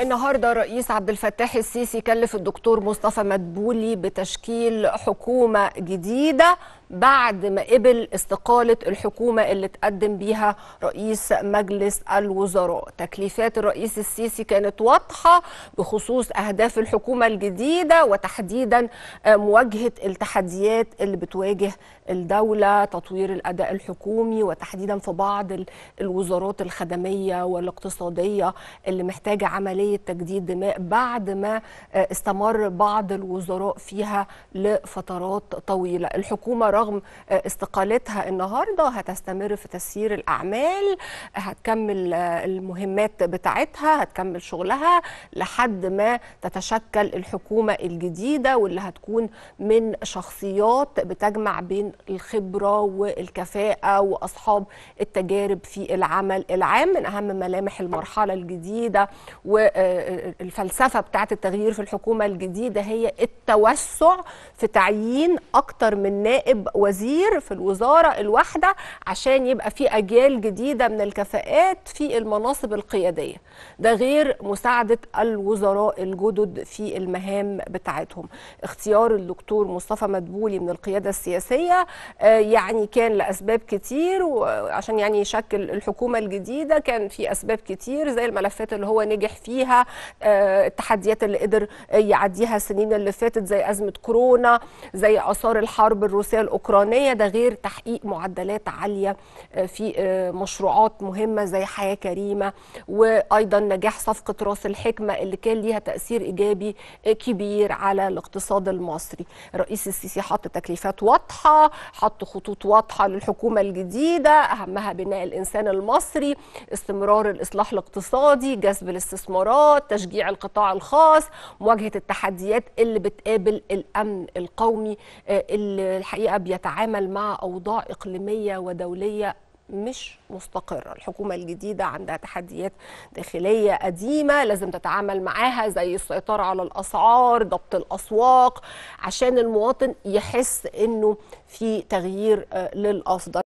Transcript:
النهارده الرئيس عبد الفتاح السيسي كلف الدكتور مصطفى مدبولي بتشكيل حكومه جديده بعد ما قبل استقالة الحكومة اللي تقدم بيها رئيس مجلس الوزراء تكليفات الرئيس السيسي كانت واضحة بخصوص أهداف الحكومة الجديدة وتحديدا آه، مواجهة التحديات اللي بتواجه الدولة تطوير الأداء الحكومي وتحديدا في بعض الوزارات الخدمية والاقتصادية اللي محتاجة عملية تجديد دماء بعد ما آه، استمر بعض الوزراء فيها لفترات طويلة الحكومة رغم رغم آه، استقالتها النهارده هتستمر في تسيير الاعمال هتكمل آه، المهمات بتاعتها هتكمل شغلها لحد ما تتشكل الحكومه الجديده واللي هتكون من شخصيات بتجمع بين الخبره والكفاءه واصحاب التجارب في العمل العام من اهم ملامح المرحله الجديده والفلسفه آه، بتاعت التغيير في الحكومه الجديده هي التوسع في تعيين اكتر من نائب وزير في الوزاره الواحده عشان يبقى في اجيال جديده من الكفاءات في المناصب القياديه ده غير مساعده الوزراء الجدد في المهام بتاعتهم اختيار الدكتور مصطفى مدبولي من القياده السياسيه آه، يعني كان لاسباب كتير وعشان يعني يشكل الحكومه الجديده كان في اسباب كتير زي الملفات اللي هو نجح فيها آه، التحديات اللي قدر يعديها السنين اللي فاتت زي ازمه كورونا زي اثار الحرب الروسيه الأوكرانية ده غير تحقيق معدلات عالية آه، في آه، مشروعات مهمة زي حياة كريمة وأيضا نجاح صفقة راس الحكمة اللي كان ليها تأثير إيجابي آه، كبير على الاقتصاد المصري الرئيس السيسي حط تكليفات واضحة حط خطوط واضحة للحكومة الجديدة أهمها بناء الإنسان المصري استمرار الإصلاح الاقتصادي جذب الاستثمارات تشجيع القطاع الخاص مواجهة التحديات اللي بتقابل الأمن القومي اللي الحقيقة بيتعامل مع اوضاع اقليميه ودوليه مش مستقرة الحكومة الجديدة عندها تحديات داخلية قديمة لازم تتعامل معاها زي السيطرة على الأسعار ضبط الأسواق عشان المواطن يحس أنه في تغيير آه، للأفضل